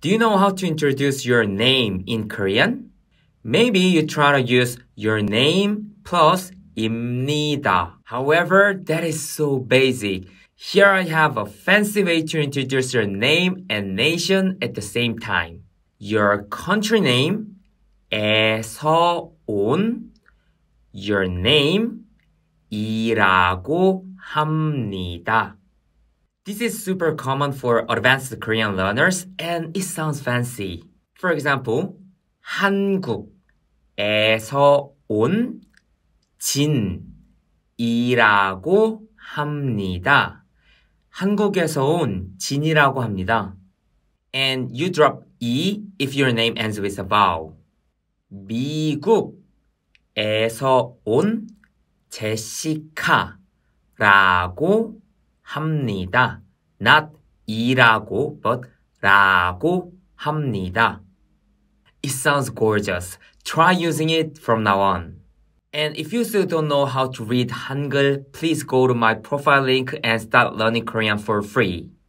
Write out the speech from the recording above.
Do you know how to introduce your name in Korean? Maybe you try to use your name plus imnida. However, that is so basic. Here I have a fancy way to introduce your name and nation at the same time. Your country name, 에서 온, your name, 이라고 합니다. This is super common for advanced Korean learners and it sounds fancy. For example, 한국에서 온 진이라고 합니다. 한국에서 온 진이라고 합니다. And you drop E if your name ends with a vowel. 미국에서 온 제시카라고 합니다. Not 이라고, but 라고 합니다. It sounds gorgeous. Try using it from now on. And if you still don't know how to read Hangul, please go to my profile link and start learning Korean for free.